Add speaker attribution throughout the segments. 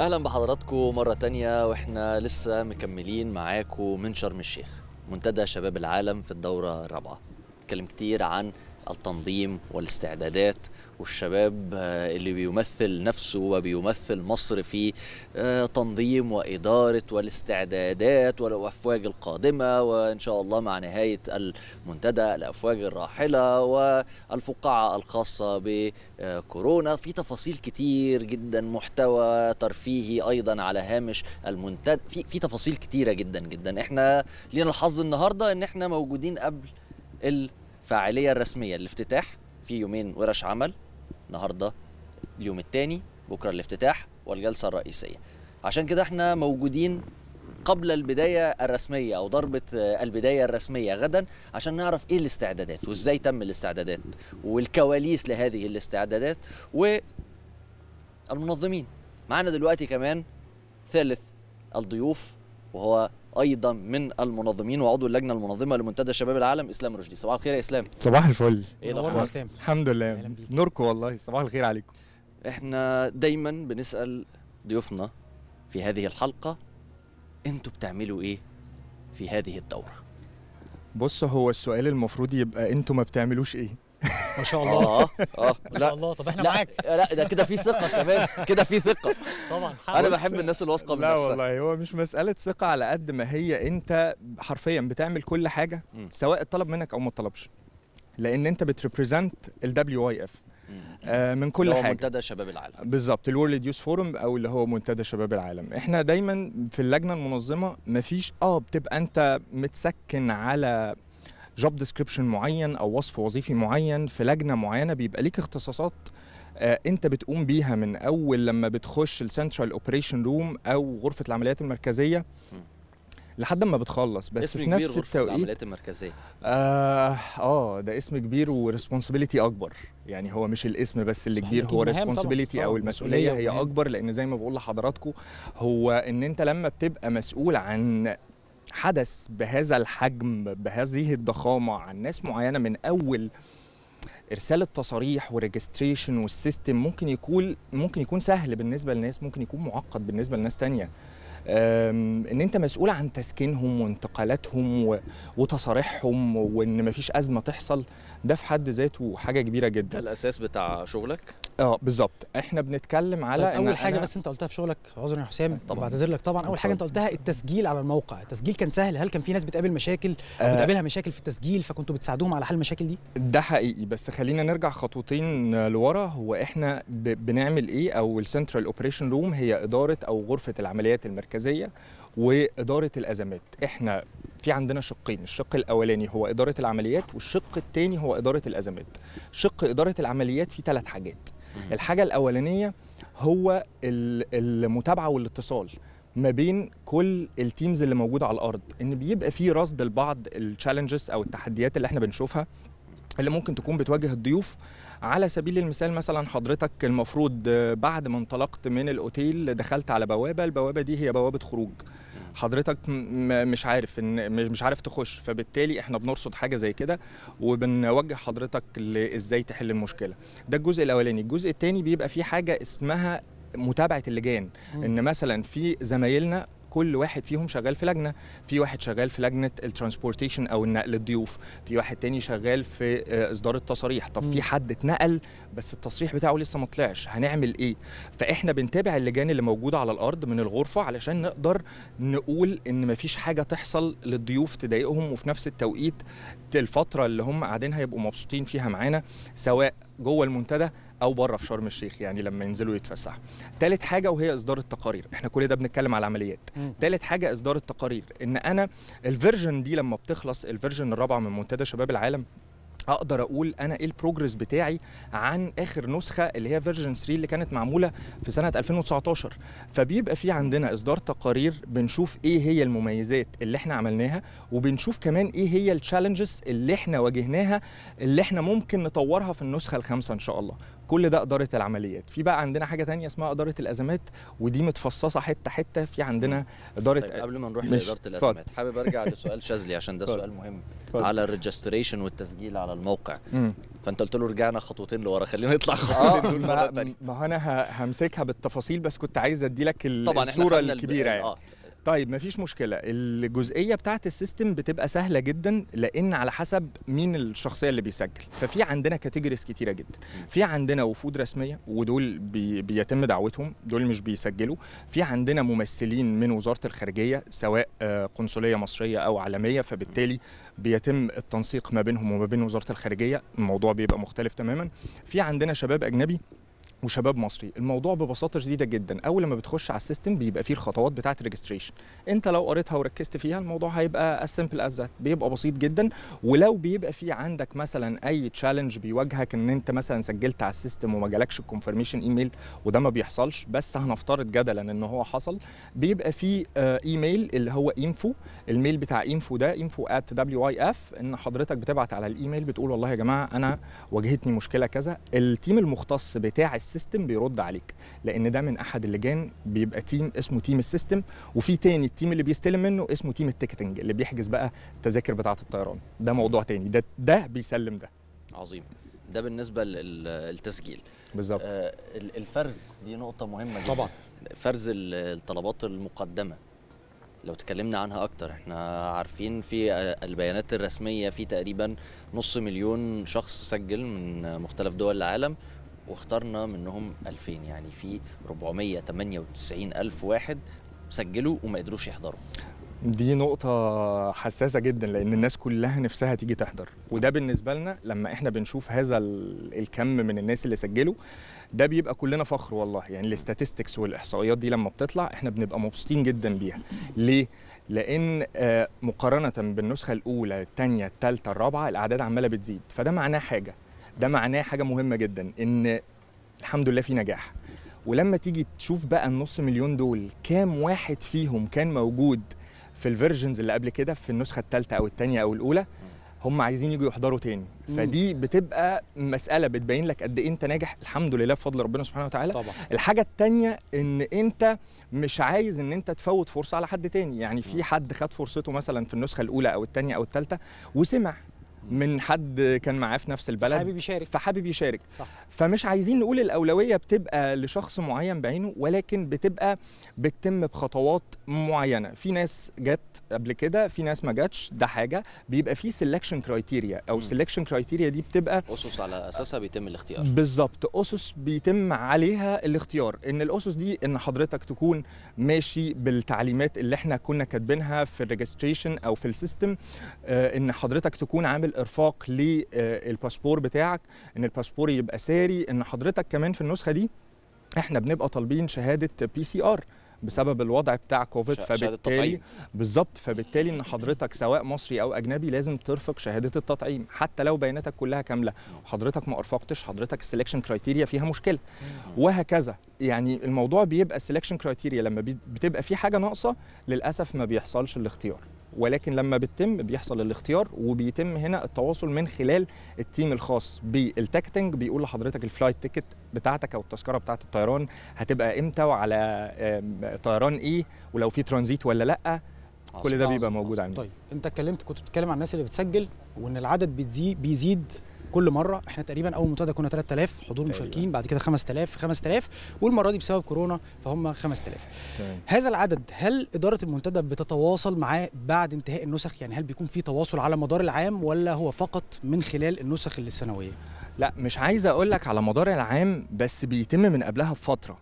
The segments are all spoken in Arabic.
Speaker 1: اهلا بحضراتكم مره تانية واحنا لسه مكملين معاكم من شرم الشيخ منتدى شباب العالم في الدوره الرابعه اتكلم كتير عن التنظيم والاستعدادات والشباب آه، اللي بيمثل نفسه وبيمثل مصر في آه، تنظيم وإدارة والاستعدادات والأفواج القادمة وإن شاء الله مع نهاية المنتدى الأفواج الراحلة والفقاعة الخاصة بكورونا في تفاصيل كتير جدا محتوى ترفيهي أيضا على هامش المنتدى في, في تفاصيل كتيرة جدا جدا احنا لينا الحظ النهاردة ان احنا موجودين قبل الفعالية الرسمية الافتتاح في يومين ورش عمل النهارده اليوم الثاني بكره الافتتاح والجلسه الرئيسيه عشان كده احنا موجودين قبل البداية الرسمية أو ضربة آه، البداية الرسمية غدا عشان نعرف إيه الاستعدادات وإزاي تم الاستعدادات والكواليس لهذه الاستعدادات والمنظمين معانا دلوقتي كمان ثالث الضيوف وهو ايضا من المنظمين وعضو اللجنه المنظمه لمنتدى شباب العالم اسلام رشدي صباح الخير يا اسلام
Speaker 2: صباح الفل ايه الاخبار اسلام
Speaker 1: الحمد لله نوركم والله صباح الخير عليكم احنا دايما بنسال ضيوفنا في هذه الحلقه انتوا بتعملوا ايه في هذه الدوره
Speaker 2: بص هو السؤال المفروض يبقى انتوا ما بتعملوش ايه ما شاء الله اه اه لا آه. ما شاء الله طب احنا لا معاك لا ده كده في ثقه كمان كده في ثقه طبعا انا بحب الناس الواثقه من نفسها لا والله هو مش مساله ثقه على قد ما هي انت حرفيا بتعمل كل حاجه سواء اتطلب منك او ما اتطلبش لان انت بتريبريزنت الدبليو واي اف من كل اللي هو حاجه هو منتدى شباب العالم بالظبط الورلد يوس فورم او اللي هو منتدى شباب العالم احنا دايما في اللجنه المنظمه مفيش اه بتبقى انت متسكن على جوب ديسكريبشن معين او وصف وظيفي معين في لجنه معينه بيبقى ليك اختصاصات آه، انت بتقوم بيها من اول لما بتخش السنترال اوبريشن روم او غرفه العمليات المركزيه لحد ما بتخلص بس في نفس التوقيت العمليات المركزيه اه, آه ده اسم كبير وريسبونسبيلتي اكبر يعني هو مش الاسم بس اللي كبير هو ريسبونسبيلتي او آه، المسؤوليه هي اكبر لان زي ما بقول لحضراتكم هو ان انت لما بتبقى مسؤول عن حدث بهذا الحجم بهذه الضخامه عن ناس معينه من اول ارسال التصاريح وريجستريشن والسيستم ممكن يكون ممكن يكون سهل بالنسبه لناس ممكن يكون معقد بالنسبه لناس تانية ان انت مسؤول عن تسكينهم وانتقالاتهم وتصاريحهم وان مفيش ازمه تحصل ده في حد ذاته حاجه كبيره جدا الاساس بتاع شغلك اه بالظبط احنا بنتكلم على طيب اول إن حاجه أنا... بس انت
Speaker 3: قلتها في شغلك عذرا يا حسام بعتذر لك طبعا اول حاجه انت قلتها التسجيل على الموقع التسجيل كان سهل هل كان في ناس بتقابل مشاكل او آه بتقابلها مشاكل في التسجيل فكنتوا بتساعدوهم على حل المشاكل دي
Speaker 2: ده حقيقي بس خلينا نرجع خطوتين لورا هو احنا ب... بنعمل ايه او السنترال اوبريشن روم هي اداره او غرفه العمليات المركزيه واداره الازمات احنا في عندنا شقين الشق الاولاني هو اداره العمليات والشق الثاني هو اداره الازمات شق اداره العمليات فيه ثلاث حاجات الحاجه الاولانيه هو المتابعه والاتصال ما بين كل التيمز اللي موجوده على الارض ان بيبقى في رصد لبعض التشالنجز او التحديات اللي احنا بنشوفها اللي ممكن تكون بتواجه الضيوف على سبيل المثال مثلا حضرتك المفروض بعد ما انطلقت من الاوتيل دخلت على بوابه البوابه دي هي بوابه خروج حضرتك مش عارف ان مش عارف تخش فبالتالي احنا بنرصد حاجه زي كده وبنوجه حضرتك ازاي تحل المشكله ده الجزء الاولاني الجزء الثاني بيبقى فيه حاجه اسمها متابعه اللجان ان مثلا في زمايلنا كل واحد فيهم شغال في لجنه في واحد شغال في لجنه الترانسبورتيشن او النقل الضيوف في واحد تاني شغال في آه، اصدار التصاريح طب في حد اتنقل بس التصريح بتاعه لسه ما طلعش هنعمل ايه فاحنا بنتابع اللجان اللي موجوده على الارض من الغرفه علشان نقدر نقول ان مفيش حاجه تحصل للضيوف تضايقهم وفي نفس التوقيت الفتره اللي هم قاعدين هيبقوا مبسوطين فيها معانا سواء جوه المنتدى او بره في شرم الشيخ يعني لما ينزلوا يتفسحوا ثالث حاجه وهي اصدار التقارير احنا كل ده بنتكلم على عمليات ثالث حاجه اصدار التقارير ان انا الفيرجن دي لما بتخلص الفيرجن الرابعه من منتدى شباب العالم اقدر اقول انا ايه البروجرس بتاعي عن اخر نسخه اللي هي فيرجن 3 اللي كانت معموله في سنه 2019 فبيبقى في عندنا اصدار تقارير بنشوف ايه هي المميزات اللي احنا عملناها وبنشوف كمان ايه هي التشالنجز اللي احنا واجهناها اللي احنا ممكن نطورها في النسخه الخامسه ان شاء الله كل ده اداره العمليات في بقى عندنا حاجه تانية اسمها اداره الازمات ودي متفصصه حته حته في عندنا اداره طيب قبل ما نروح لاداره الازمات حابب ارجع لسؤال
Speaker 1: شاذلي عشان ده سؤال مهم فضل. على الريجستريشن والتسجيل على الموقع مم. فانت قلت له رجعنا خطوتين لورا خلينا نطلع آه، خطوتين دول مره
Speaker 2: ثانيه ما هو انا همسكها بالتفاصيل بس كنت عايز ادي لك الصوره الكبيره يعني. آه. طيب مفيش مشكله الجزئيه بتاعه السيستم بتبقى سهله جدا لان على حسب مين الشخصيه اللي بيسجل ففي عندنا كاتيجوريز كتيره جدا في عندنا وفود رسميه ودول بي بيتم دعوتهم دول مش بيسجلوا في عندنا ممثلين من وزاره الخارجيه سواء آه، قنصليه مصريه او عالميه فبالتالي بيتم التنسيق ما بينهم وما بين وزاره الخارجيه الموضوع بيبقى مختلف تماما في عندنا شباب اجنبي وشباب مصري الموضوع ببساطه شديده جدا اول لما بتخش على السيستم بيبقى فيه الخطوات بتاعه الريجستريشن انت لو قريتها وركزت فيها الموضوع هيبقى از سمبل از ذات بيبقى بسيط جدا ولو بيبقى فيه عندك مثلا اي تشالنج بيواجهك ان انت مثلا سجلت على السيستم وما جالكش الكونفرميشن ايميل وده ما بيحصلش بس هنفترض جدلا ان هو حصل بيبقى فيه ايميل آه، اللي هو انفو الميل بتاع انفو ده انفو ات دبليو اي اف ان حضرتك بتبعت على الايميل بتقول والله يا جماعه انا واجهتني مشكله كذا التيم المختص بتاع السيستم بيرد عليك لان ده من احد اللجان بيبقى تيم اسمه تيم السيستم وفي تاني التيم اللي بيستلم منه اسمه تيم التيكتنج اللي بيحجز بقى التذاكر بتاعه الطيران ده موضوع تاني ده ده بيسلم ده
Speaker 1: عظيم ده بالنسبه للتسجيل بالظبط آه الفرز دي نقطه مهمه جدا طبعا فرز الطلبات المقدمه لو تكلمنا عنها اكتر احنا عارفين في آه، البيانات الرسميه في تقريبا نص مليون شخص سجل من مختلف دول العالم واخترنا منهم 2000 يعني في 498 ألف واحد سجلوا وما قدروش يحضروا
Speaker 2: دي نقطة حساسة جدا لأن الناس كلها نفسها تيجي تحضر وده بالنسبة لنا لما احنا بنشوف هذا الكم من الناس اللي سجلوا ده بيبقى كلنا فخر والله يعني الاستاتستكس والإحصائيات دي لما بتطلع احنا بنبقى مبسوطين جدا بيها ليه؟ لأن آه، مقارنة بالنسخة الأولى الثانية الثالثة الرابعة الأعداد عمالة بتزيد فده معناه حاجة ده معناه حاجه مهمه جدا ان الحمد لله في نجاح ولما تيجي تشوف بقى النص مليون دول كام واحد فيهم كان موجود في الفيرجنز اللي قبل كده في النسخه الثالثه او الثانيه او الاولى هم عايزين يجوا يحضروا تاني فدي بتبقى مساله بتبين لك قد ايه انت ناجح الحمد لله بفضل ربنا سبحانه وتعالى طبعا. الحاجه الثانيه ان انت مش عايز ان انت تفوت فرصه على حد تاني يعني في حد خد فرصته مثلا في النسخه الاولى او الثانيه او الثالثه وسمع من حد كان معاه في نفس البلد حابب يشارك فحابب يشارك صح. فمش عايزين نقول الاولويه بتبقى لشخص معين بعينه ولكن بتبقى بتتم بخطوات معينه في ناس جت قبل كده في ناس ما جاتش ده حاجه بيبقى في سلكشن كرايتيريا او سلكشن كرايتيريا دي بتبقى اسس على اساسها بيتم الاختيار بالظبط اسس بيتم عليها الاختيار ان الاسس دي ان حضرتك تكون ماشي بالتعليمات اللي احنا كنا كاتبينها في الريجستريشن او في السيستم آه، ان حضرتك تكون عامل الارفاق للباسبور بتاعك ان الباسبور يبقى ساري ان حضرتك كمان في النسخه دي احنا بنبقى طالبين شهاده بي سي ار بسبب الوضع بتاع كوفيد فبالتالي بالظبط فبالتالي ان حضرتك سواء مصري او اجنبي لازم ترفق شهاده التطعيم حتى لو بياناتك كلها كامله وحضرتك ما ارفقتش حضرتك السلكشن كرايتيريا فيها مشكله وهكذا يعني الموضوع بيبقى السلكشن كرايتيريا لما بتبقى في حاجه ناقصه للاسف ما بيحصلش الاختيار ولكن لما بتتم بيحصل الاختيار وبيتم هنا التواصل من خلال التيم الخاص بالتاكتنج بيقول لحضرتك الفلايت تيكت بتاعتك او التذكره بتاعه الطيران هتبقى امتى وعلى طيران ايه ولو في ترانزيت ولا لا كل ده بيبقى موجود عندنا طيب
Speaker 3: انت اتكلمت كنت بتتكلم عن الناس اللي بتسجل وان العدد بيزيد كل مره احنا تقريبا اول منتدى كنا 3000 حضور مشاركين بعد كده 5000 5000 والمره دي بسبب كورونا فهم 5000 هذا العدد هل اداره المنتدى بتتواصل معاه بعد انتهاء النسخ يعني
Speaker 2: هل بيكون في تواصل على مدار العام ولا هو فقط من خلال النسخ السنويه لا مش عايز اقول لك على مدار العام بس بيتم من قبلها بفتره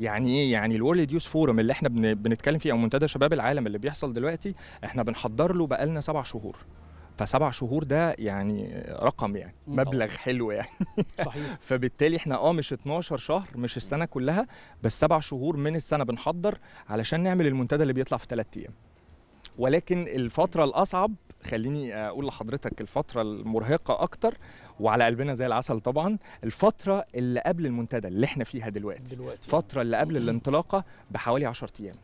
Speaker 2: يعني ايه يعني الورلد يوز فورم اللي احنا بنتكلم فيه او منتدى شباب العالم اللي بيحصل دلوقتي احنا بنحضر له بقالنا سبع شهور فسبع شهور ده يعني رقم يعني مبلغ حلو يعني صحيح فبالتالي احنا اه مش 12 شهر مش السنه كلها بس سبع شهور من السنه بنحضر علشان نعمل المنتدى اللي بيطلع في ثلاث ايام ولكن الفتره الاصعب خليني اقول لحضرتك الفتره المرهقه اكتر وعلى قلبنا زي العسل طبعا الفتره اللي قبل المنتدى اللي احنا فيها دلوقتي, دلوقتي الفتره اللي قبل الانطلاقه بحوالي 10 ايام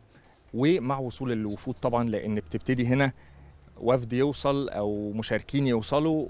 Speaker 2: ومع وصول الوفود طبعا لان بتبتدي هنا وفد يوصل او مشاركين يوصلوا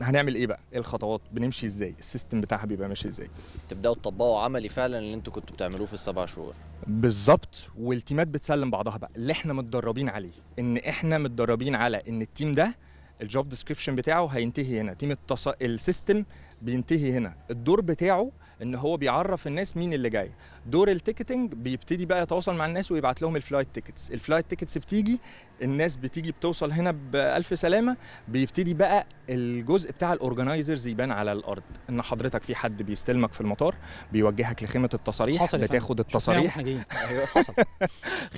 Speaker 2: وهنعمل ايه بقى؟ ايه الخطوات؟ بنمشي ازاي؟ السيستم بتاعها بيبقى ماشي ازاي؟ تبداوا تطبقوا عملي فعلا اللي انتوا كنتوا بتعملوه في السبع شهور بالظبط والتيمات بتسلم بعضها بقى اللي احنا متدربين عليه ان احنا متدربين على ان التيم ده الجوب ديسكريبشن بتاعه هينتهي هنا تيم التص... السيستم بينتهي هنا الدور بتاعه ان هو بيعرف الناس مين اللي جاي دور التيكتنج بيبتدي بقى يتواصل مع الناس ويبعت لهم الفلايت تيكتس الفلايت تيكتس بتيجي الناس بتيجي بتوصل هنا بألف سلامه بيبتدي بقى الجزء بتاع الاورجنايزرز يبان على الارض ان حضرتك في حد بيستلمك في المطار بيوجهك لخيمه التصاريح حصل بتاخد التصاريح
Speaker 1: أيوة، حصل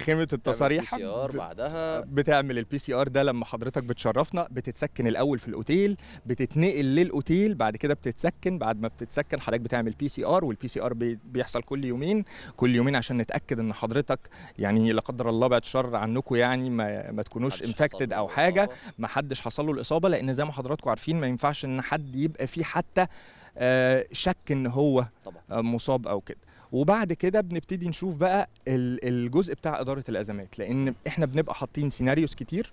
Speaker 2: خيمه التصاريح بي
Speaker 1: ار بعدها
Speaker 2: بتعمل البي سي ار ده لما حضرتك بتشرفنا بتتسكن الاول في الاوتيل بتتنقل للاوتيل بعد كده بت بتتسكن بعد ما بتتسكن حضرتك بتعمل بي سي ار والبي سي ار بيحصل كل يومين كل يومين عشان نتاكد ان حضرتك يعني لا قدر الله بعد شر عنكم يعني ما, ما تكونوش انفكتد او حاجه آه. ما حدش حصل له الاصابه لان زي ما حضراتكم عارفين ما ينفعش ان حد يبقى فيه حتى آه، شك ان هو آه، مصاب او كده وبعد كده بنبتدي نشوف بقى الجزء بتاع اداره الازمات لان احنا بنبقى حاطين سيناريوز كتير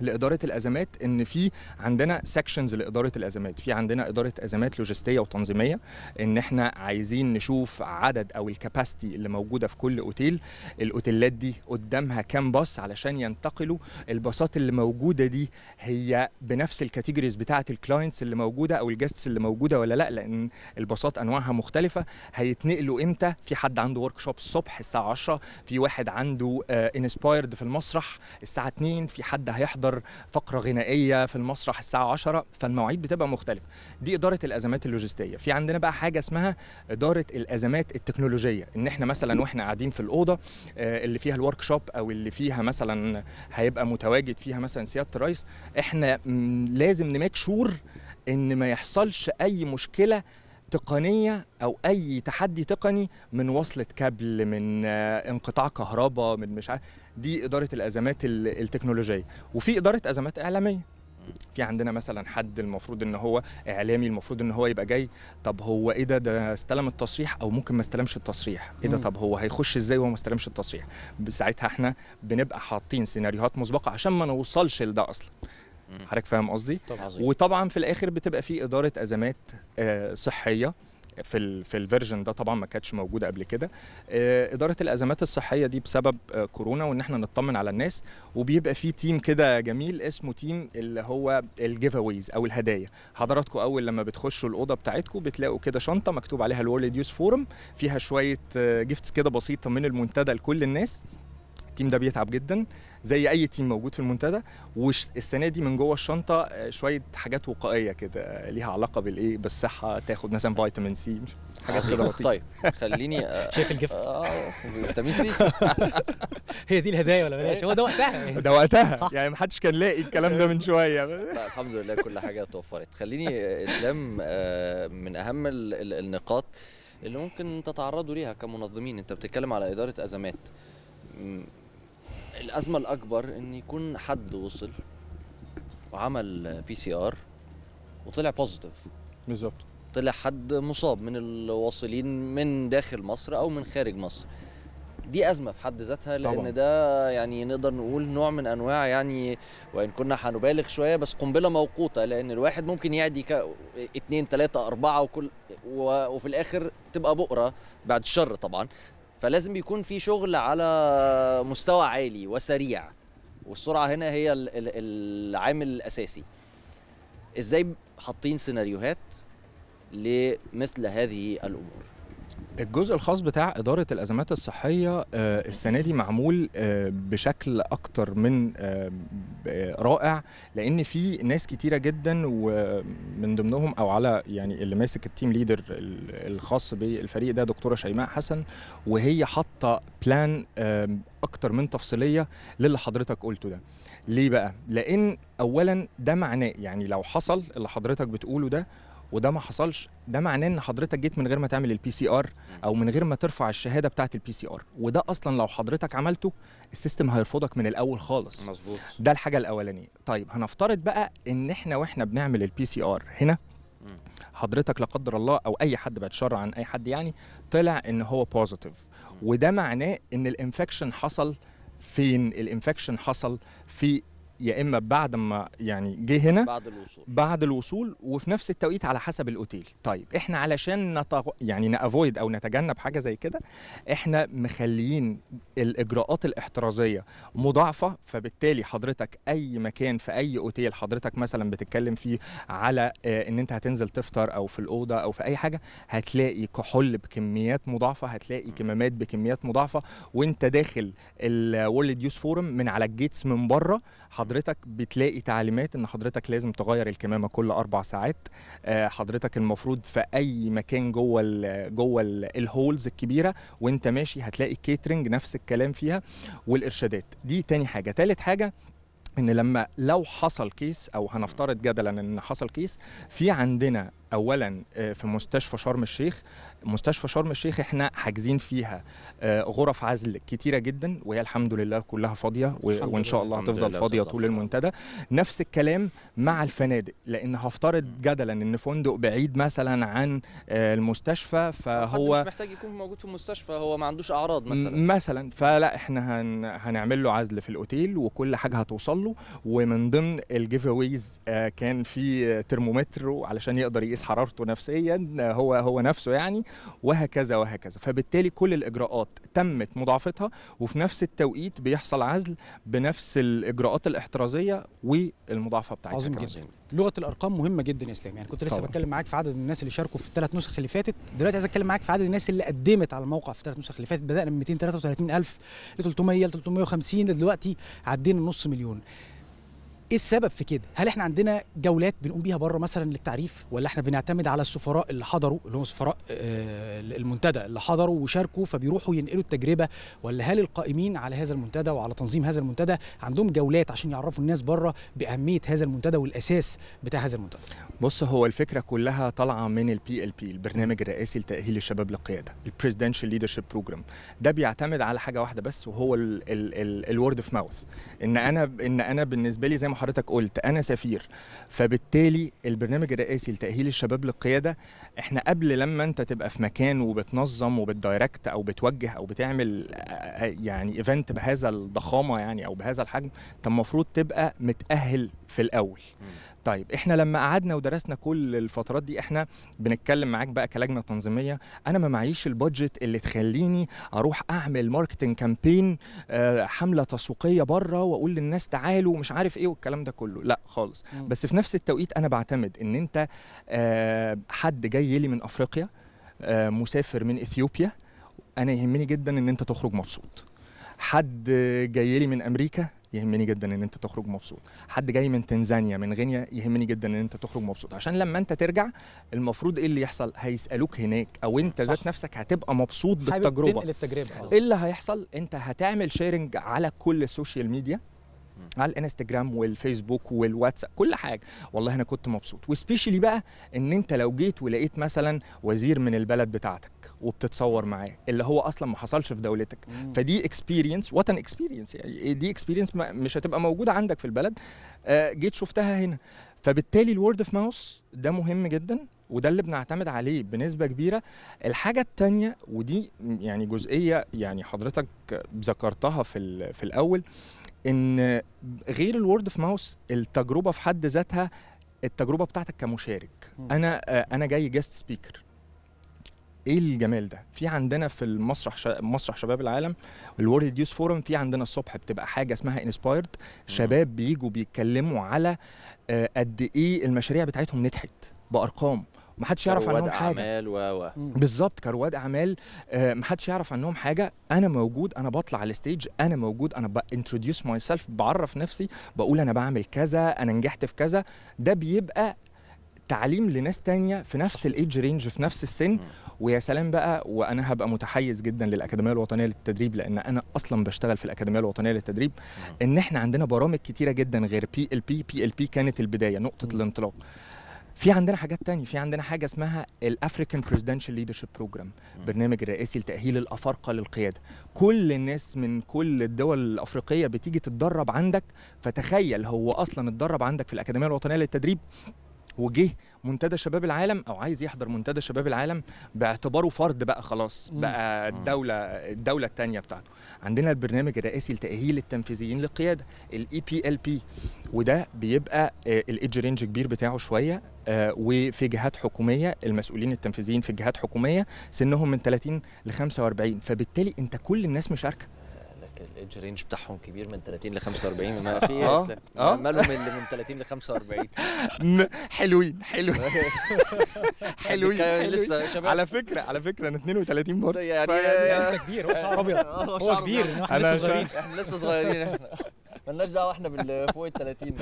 Speaker 2: لاداره الازمات ان في عندنا سكشنز لاداره الازمات في عندنا اداره ازمات لوجستيه وتنظيميه ان احنا عايزين نشوف عدد او الكباسيتي اللي موجوده في كل اوتيل الاوتيلات دي قدامها كام باص علشان ينتقلوا الباصات اللي موجوده دي هي بنفس الكاتيجوريز بتاعه الكلاينتس اللي موجوده او الجستس اللي موجوده ولا لا لان الباصات انواعها مختلفه هيتنقلوا امتى في حد عنده ورك شوب الصبح الساعه 10 في واحد عنده انسبايرد آه، في المسرح الساعه 2 في حد هيحضر تحضر فقره غنائيه في المسرح الساعه 10 فالمواعيد بتبقى مختلفه دي اداره الازمات اللوجستيه في عندنا بقى حاجه اسمها اداره الازمات التكنولوجيه ان احنا مثلا واحنا قاعدين في الاوضه آه، اللي فيها الورك شوب او اللي فيها مثلا هيبقى متواجد فيها مثلا سياده الرئيس احنا لازم نميك شور ان ما يحصلش اي مشكله تقنيه او اي تحدي تقني من وصله كابل من آه، انقطاع كهرباء من مش عارف دي اداره الازمات التكنولوجيه وفي اداره ازمات اعلاميه في عندنا مثلا حد المفروض ان هو اعلامي المفروض ان هو يبقى جاي طب هو ايه ده ده استلم التصريح او ممكن ما استلمش التصريح ايه ده طب هو هيخش ازاي وهو ما استلمش التصريح ساعتها احنا بنبقى حاطين سيناريوهات مسبقه عشان ما نوصلش لده اصلا حضرتك فاهم قصدي وطبعا في الاخر بتبقى في اداره ازمات آه، صحيه في الـ في الفيرجن ده طبعا ما كانتش موجوده قبل كده آه، اداره الازمات الصحيه دي بسبب آه، كورونا وان احنا نطمن على الناس وبيبقى في تيم كده جميل اسمه تيم اللي هو الجيف اويز او الهدايا حضراتكم اول لما بتخشوا الاوضه بتاعتكم بتلاقوا كده شنطه مكتوب عليها الورلد يوز فورم فيها شويه جيفتس كده بسيطه من المنتدى لكل الناس التيم ده بيتعب جدا زي اي تيم موجود في المنتدى والسنه دي من جوه الشنطه آه، شويه حاجات وقائيه كده آه، ليها علاقه بالايه بالصحه تاخد مثلا فيتامين سي حاجات كده لطيفه طيب
Speaker 1: خليني آه، شايف الجفت اه فيتامين سي هي دي الهدايا ولا بلاش هو ده وقتها ده وقتها يعني ما حدش كان لاقي الكلام ده من شويه لا الحمد لله كل حاجه توفرت خليني اسلام من اهم النقاط اللي ممكن تتعرضوا ليها كمنظمين انت بتتكلم على اداره ازمات الازمه الاكبر ان يكون حد وصل وعمل بي سي ار وطلع بوزيتيف بالظبط طلع حد مصاب من الواصلين من داخل مصر او من خارج مصر دي ازمه في حد ذاتها لان طبعا. ده يعني نقدر نقول نوع من انواع يعني وان كنا هنبالغ شويه بس قنبله موقوته لان الواحد ممكن يعدي اثنين ثلاثه اربعه وكل وفي الاخر تبقى بؤره بعد الشر طبعا فلازم يكون في شغل على مستوى عالي وسريع والسرعه هنا هي العامل الاساسي ازاي حاطين سيناريوهات لمثل هذه الامور
Speaker 2: الجزء الخاص بتاع إدارة الأزمات الصحية آه، السنة دي معمول آه، بشكل أكتر من آه، رائع لأن في ناس كتيرة جدا ومن ضمنهم أو على يعني اللي ماسك التيم ليدر الخاص بالفريق ده دكتورة شيماء حسن وهي حاطة بلان أكتر من تفصيلية للي حضرتك قلته ده ليه بقى؟ لأن أولا ده معناه يعني لو حصل اللي حضرتك بتقوله ده وده ما حصلش ده معناه ان حضرتك جيت من غير ما تعمل البي سي ار او من غير ما ترفع الشهاده بتاعه البي سي ار وده اصلا لو حضرتك عملته السيستم هيرفضك من الاول خالص مظبوط ده الحاجه الاولانيه طيب هنفترض بقى ان احنا واحنا بنعمل البي سي ار هنا حضرتك لا قدر الله او اي حد بقى تشرع عن اي حد يعني طلع ان هو بوزيتيف وده معناه ان الانفكشن حصل فين الانفكشن حصل في يا اما بعد ما يعني جه هنا بعد
Speaker 1: الوصول بعد
Speaker 2: الوصول وفي نفس التوقيت على حسب الاوتيل طيب احنا علشان نتغ... يعني نافويد او نتجنب حاجه زي كده احنا مخليين الاجراءات الاحترازيه مضاعفه فبالتالي حضرتك اي مكان في اي اوتيل حضرتك مثلا بتتكلم فيه على آه، ان انت هتنزل تفطر او في الاوضه او في اي حاجه هتلاقي كحول بكميات مضاعفه هتلاقي كمامات بكميات مضاعفه وانت داخل الورلد يوز فورم من على الجيتس من بره حضرتك حضرتك بتلاقي تعليمات ان حضرتك لازم تغير الكمامه كل اربع ساعات آه، حضرتك المفروض في اي مكان جوه الـ جوه الهولز الكبيره وانت ماشي هتلاقي الكيترنج نفس الكلام فيها والارشادات دي تاني حاجه تالت حاجه ان لما لو حصل كيس او هنفترض جدلا ان حصل كيس في عندنا اولا آه، في مستشفى شرم الشيخ مستشفى شرم الشيخ احنا حاجزين فيها آه، غرف عزل كتيره جدا وهي الحمد لله كلها فاضيه وان شاء الله هتفضل فاضيه طول المنتدى نفس الكلام مع الفنادق لان هفترض جدلا ان فندق بعيد مثلا عن آه، المستشفى فهو مش محتاج
Speaker 1: يكون موجود في المستشفى هو ما عندوش اعراض مثلا
Speaker 2: مثلا فلا احنا هنعمل له عزل في الاوتيل وكل حاجه هتوصل له ومن ضمن الجيف اويز كان في ترمومتر علشان يقدر يقيس يقيس حرارته نفسيا هو هو نفسه يعني وهكذا وهكذا فبالتالي كل الاجراءات تمت مضاعفتها وفي نفس التوقيت بيحصل عزل بنفس الاجراءات الاحترازيه والمضاعفه بتاعتها عظيم جدا
Speaker 3: لغه الارقام مهمه جدا يا اسلام يعني كنت لسه طبعا. بتكلم معاك في عدد الناس اللي شاركوا في الثلاث نسخ اللي فاتت دلوقتي عايز اتكلم معاك في عدد الناس اللي قدمت على الموقع في الثلاث نسخ اللي فاتت بدانا من 233000 ل 300 ل 350 دلوقتي عدينا نص مليون ايه السبب في كده؟ هل احنا عندنا جولات بنقوم بيها بره مثلا للتعريف ولا احنا بنعتمد على السفراء اللي حضروا اللي هم سفراء آه، المنتدى اللي حضروا وشاركوا فبيروحوا ينقلوا التجربه ولا هل القائمين على هذا المنتدى وعلى تنظيم هذا المنتدى عندهم جولات عشان يعرفوا الناس بره باهميه
Speaker 2: هذا المنتدى والاساس بتاع هذا المنتدى؟ بص هو الفكره كلها طالعه من البي ال بي البرنامج الرئاسي لتاهيل الشباب للقياده البريزدنشال ليدرشيب بروجرام ده بيعتمد على حاجه واحده بس وهو الورد اوف ماوث ان انا ان انا بالنسبه لي زي ما حضرتك قلت انا سفير فبالتالي البرنامج الرئاسي لتاهيل الشباب للقياده احنا قبل لما انت تبقى في مكان وبتنظم وبتدايركت او بتوجه او بتعمل آه، يعني ايفنت بهذا الضخامه يعني او بهذا الحجم انت المفروض تبقى متاهل في الاول طيب احنا لما قعدنا ودرسنا كل الفترات دي احنا بنتكلم معاك بقى كلجنه تنظيميه انا ما معيش البادجت اللي تخليني اروح اعمل ماركتنج آه، كامبين حمله تسويقيه بره واقول للناس تعالوا ومش عارف ايه والكلام ده كله لا خالص بس في نفس التوقيت انا بعتمد ان انت آه، حد جاي لي من افريقيا آه، مسافر من اثيوبيا انا يهمني جدا ان انت تخرج مبسوط حد جاي لي من امريكا يهمني جدا ان انت تخرج مبسوط حد جاي من تنزانيا من غينيا يهمني جدا ان انت تخرج مبسوط عشان لما انت ترجع المفروض ايه اللي يحصل هيسالوك هناك او انت ذات نفسك هتبقى مبسوط بالتجربه ايه اللي هيحصل انت هتعمل شيرنج على كل السوشيال ميديا على الانستجرام والفيسبوك والواتساب كل حاجه والله انا كنت مبسوط وسبيشلي بقى ان انت لو جيت ولقيت مثلا وزير من البلد بتاعتك وبتتصور معاه اللي هو اصلا ما حصلش في دولتك مم. فدي اكسبيرينس وطن اكسبيرينس يعني دي اكسبيرينس مش هتبقى موجوده عندك في البلد آه، جيت شفتها هنا فبالتالي الورد اوف ماوس ده مهم جدا وده اللي بنعتمد عليه بنسبه كبيره الحاجه الثانيه ودي يعني جزئيه يعني حضرتك ذكرتها في في الاول ان غير الورد اوف ماوس التجربه في حد ذاتها التجربه بتاعتك كمشارك انا آه، انا جاي جيست سبيكر ايه الجمال ده في عندنا في المسرح شا... مسرح شباب العالم الورد يوز فورم في عندنا الصبح بتبقى حاجه اسمها انسبايرد شباب بيجوا بيتكلموا على آه، قد ايه المشاريع بتاعتهم نجحت بارقام ومحدش يعرف عنهم حاجه اعمال و بالظبط كرواد اعمال آه، محدش يعرف عنهم حاجه انا موجود انا بطلع على الستيج انا موجود انا بانتروديوس ماي سيلف بعرف نفسي بقول انا بعمل كذا انا نجحت في كذا ده بيبقى تعليم لناس تانية في نفس الايدج رينج في نفس السن ويا سلام بقى وانا هبقى متحيز جدا للاكاديميه الوطنيه للتدريب لان انا اصلا بشتغل في الاكاديميه الوطنيه للتدريب ان احنا عندنا برامج كتيره جدا غير بي ال بي بي ال بي كانت البدايه نقطه الانطلاق في عندنا حاجات تانية في عندنا حاجة اسمها الافريكان بريزيدنشال ليدرشيب بروجرام برنامج رئاسي لتأهيل الأفارقة للقيادة كل الناس من كل الدول الأفريقية بتيجي تتدرب عندك فتخيل هو أصلا اتدرب عندك في الأكاديمية الوطنية للتدريب وجه منتدى شباب العالم او عايز يحضر منتدى شباب العالم باعتباره فرد بقى خلاص بقى الدوله الدوله الثانيه بتاعته عندنا البرنامج الرئاسي لتاهيل التنفيذيين للقياده الاي بي ال بي e وده بيبقى آه، الايدج رينج كبير بتاعه شويه آه، وفي جهات حكوميه المسؤولين التنفيذيين في جهات حكوميه سنهم من 30 ل 45 فبالتالي انت كل الناس مشاركه
Speaker 1: الايدج رينج بتاعهم كبير من 30 ل 45 ما في اه اه مالهم اللي من 30 ل 45 حلوين حلوين يعني حلوين لسه شباب على
Speaker 2: فكره على فكره انا 32 برضه طيب، يعني انت يعني يعني كبير هو شعر ابيض آه، هو كبير احنا لسه صغيرين احنا لسه صغيرين احنا
Speaker 1: مالناش دعوه احنا فوق ال 30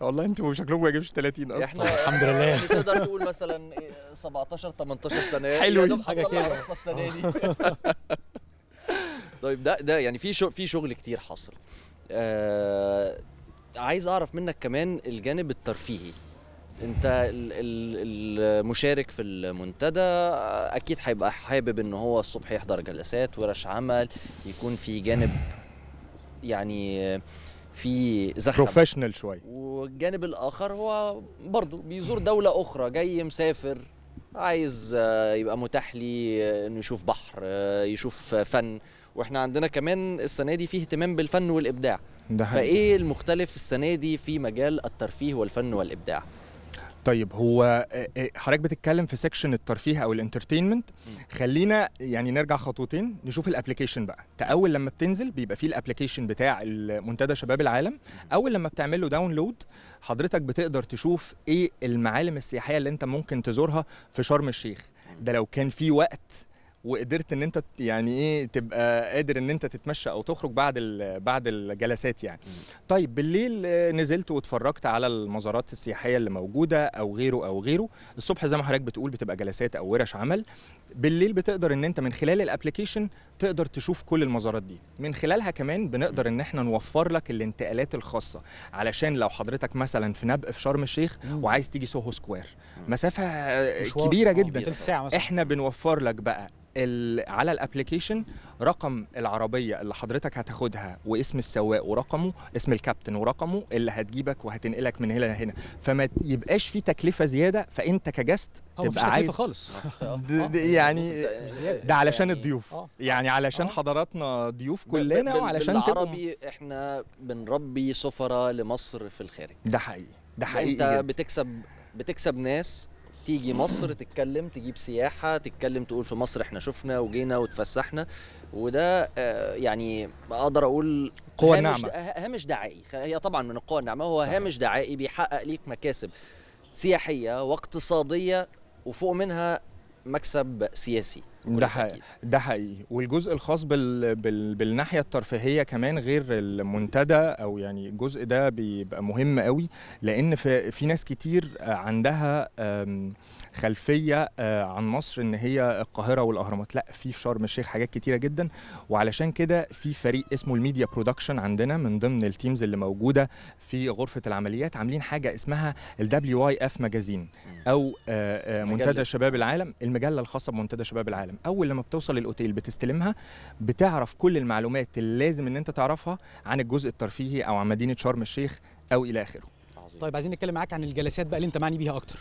Speaker 2: والله انتوا شكلكم ما يجيبش 30 اصلا احنا الحمد لله تقدر
Speaker 1: تقول مثلا 17 إيه، 18 سنه حلوين حاجه كده السنه دي طيب ده ده يعني في شغل في شغل كتير حاصل آه عايز اعرف منك كمان الجانب الترفيهي انت المشارك في المنتدى اكيد هيبقى حابب ان هو الصبح يحضر جلسات ورش عمل يكون في جانب يعني في زخم بروفيشنال شويه والجانب الاخر هو برضه بيزور دوله اخرى جاي مسافر عايز آه، يبقى متاح لي انه يشوف بحر آه، يشوف فن واحنا عندنا كمان السنه دي فيه اهتمام بالفن والابداع ده فايه المختلف السنه دي في مجال الترفيه والفن والابداع
Speaker 2: طيب هو آه، آه، حضرتك بتتكلم في سيكشن الترفيه او الانترتينمنت خلينا يعني نرجع خطوتين نشوف الابلكيشن بقى انت اول لما بتنزل بيبقى فيه الابلكيشن بتاع منتدى شباب العالم اول لما بتعمل له داونلود حضرتك بتقدر تشوف ايه المعالم السياحيه اللي انت ممكن تزورها في شرم الشيخ ده لو كان في وقت وقدرت ان انت يعني ايه تبقى قادر ان انت تتمشى او تخرج بعد بعد الجلسات يعني طيب بالليل آه، نزلت واتفرجت على المزارات السياحيه اللي موجوده او غيره او غيره الصبح زي ما حضرتك بتقول بتبقى جلسات او ورش عمل بالليل بتقدر ان انت من خلال الابلكيشن تقدر تشوف كل المزارات دي من خلالها كمان بنقدر ان احنا نوفر لك الانتقالات الخاصه علشان لو حضرتك مثلا في نبق في شرم الشيخ وعايز تيجي سوهو سكوير مسافه كبيره جدا احنا بنوفر لك بقى على الابلكيشن رقم العربيه اللي حضرتك هتاخدها واسم السواق ورقمه اسم الكابتن ورقمه اللي هتجيبك وهتنقلك من هنا لهنا فما يبقاش في تكلفه زياده فانت كجست أه، تبقى عايز خالص يعني ده علشان الضيوف
Speaker 1: آه. يعني يعني علشان آه. حضراتنا ضيوف كلنا وعلشان بالعربي تبقى... احنا بنربي سفراء لمصر في الخارج ده حقيقي ده حقيقي انت بتكسب بتكسب ناس تيجي مصر تتكلم تجيب سياحه تتكلم تقول في مصر احنا شفنا وجينا وتفسحنا وده آه، يعني اقدر اقول قوة نعمة هامش دعائي هي طبعا من القوى الناعمة هو صحيح. هامش دعائي بيحقق ليك مكاسب سياحية واقتصادية وفوق منها مكسب سياسي
Speaker 2: ده حقيقي ده حقيقي والجزء الخاص بال... بال... بالناحيه الترفيهيه كمان غير المنتدى او يعني الجزء ده بيبقى مهم قوي لان في, في ناس كتير عندها خلفيه آه، عن مصر ان هي القاهره والاهرامات لا في في شرم الشيخ حاجات كتيره جدا وعلشان كده في فريق اسمه الميديا برودكشن عندنا من ضمن التيمز اللي موجوده في غرفه العمليات عاملين حاجه اسمها الدبليو واي اف ماجازين او آه، آه، منتدى شباب العالم المجله الخاصه بمنتدى شباب العالم العالم اول لما بتوصل الاوتيل بتستلمها بتعرف كل المعلومات اللي لازم ان انت تعرفها عن الجزء الترفيهي او عن مدينه شرم الشيخ او الى اخره طيب عايزين نتكلم معاك عن الجلسات بقى اللي انت معني بيها اكتر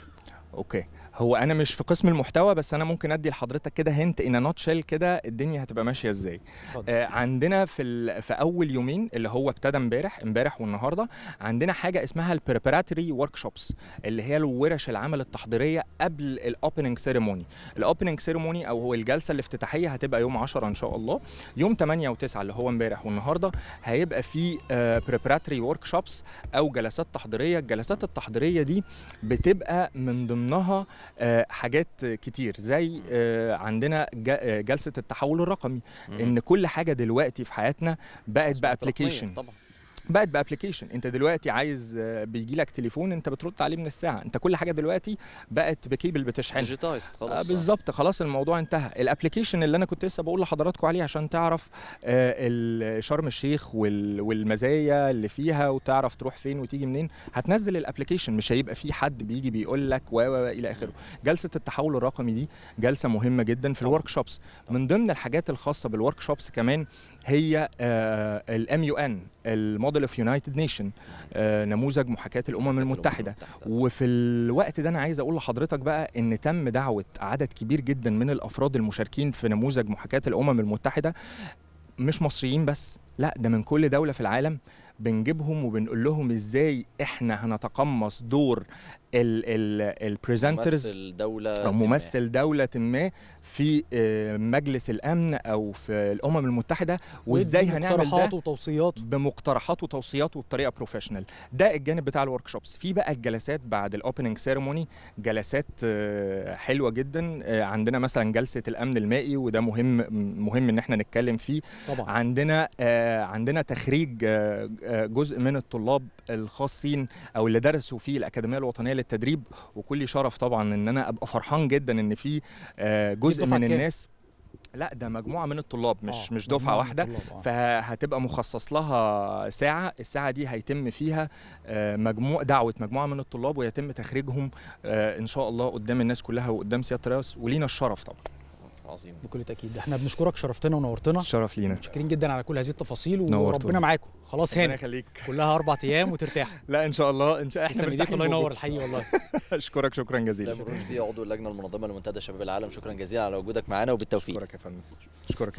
Speaker 2: اوكي هو انا مش في قسم المحتوى بس انا ممكن ادي لحضرتك كده هنت ان شيل كده الدنيا هتبقى ماشيه ازاي آه عندنا في في اول يومين اللي هو ابتدى امبارح امبارح والنهارده عندنا حاجه اسمها البريباراتوري ورك شوبس اللي هي الورش العمل التحضيريه قبل الاوبننج سيريموني الاوبننج سيريموني او هو الجلسه الافتتاحيه هتبقى يوم 10 ان شاء الله يوم 8 و9 اللي هو امبارح والنهارده هيبقى في بريباراتوري ورك شوبس او جلسات تحضيريه الجلسات التحضيريه دي بتبقى من ضمن ضمنها آه، حاجات كتير زي آه، عندنا آه، جلسه التحول الرقمي ان كل حاجه دلوقتي في حياتنا بقت بابلكيشن طبعا بقت بابلكيشن انت دلوقتي عايز آه، بيجي لك تليفون انت بترد عليه من الساعه انت كل حاجه دلوقتي بقت بكيبل بتشحن ديجيتايزد خلاص آه، بالظبط خلاص الموضوع انتهى الابلكيشن اللي انا كنت لسه بقول لحضراتكم عليه عشان تعرف آه، شرم الشيخ والمزايا اللي فيها وتعرف تروح فين وتيجي منين هتنزل الابلكيشن مش هيبقى في حد بيجي بيقول لك و الى اخره جلسه التحول الرقمي دي جلسه مهمه جدا في الورك شوبس من ضمن الحاجات الخاصه بالورك شوبس كمان هي الام يو ان الموديل موديل اوف يونايتد نيشن نموذج محاكاه الامم المتحده وفي الوقت ده انا عايز اقول لحضرتك بقى ان تم دعوه عدد كبير جدا من الافراد المشاركين في نموذج محاكاه الامم المتحده مش مصريين بس لا ده من كل دوله في العالم بنجيبهم وبنقول لهم ازاي احنا هنتقمص دور البريزنترز
Speaker 1: او ممثل
Speaker 2: دولة ما في آه، مجلس الامن او في الامم المتحدة وازاي هنعمل ده وتوصيات بمقترحات وتوصيات وبطريقة بروفيشنال ده الجانب بتاع الورك شوبس في بقى الجلسات بعد الاوبننج سيرموني جلسات آه، حلوة جدا آه، عندنا مثلا جلسة الامن المائي وده مهم مهم ان احنا نتكلم فيه طبعا. عندنا عندنا تخريج جزء من الطلاب الخاصين او اللي درسوا في الاكاديمية الوطنية للتدريب وكل شرف طبعا ان انا ابقى فرحان جدا ان في آه، جزء من الناس لا ده مجموعه من الطلاب مش آه مش دفعه واحده آه. فهتبقى مخصص لها ساعه الساعه دي هيتم فيها آه، مجموع دعوه مجموعه من الطلاب ويتم تخريجهم آه، ان شاء الله قدام الناس كلها وقدام سياده الرئيس ولينا الشرف طبعا عظيم بكل تاكيد
Speaker 3: احنا بنشكرك شرفتنا ونورتنا شرف لينا شاكرين جدا على كل هذه التفاصيل وربنا معاكم خلاص هنا كلها اربع ايام وترتاح لا ان شاء الله
Speaker 2: ان شاء الله احنا الله ينور الحقيقه والله
Speaker 1: اشكرك شكرا جزيلا رشدي عضو اللجنه المنظمه لمنتدى شباب العالم شكرا جزيلا على وجودك معانا وبالتوفيق شكرك يا فندم اشكرك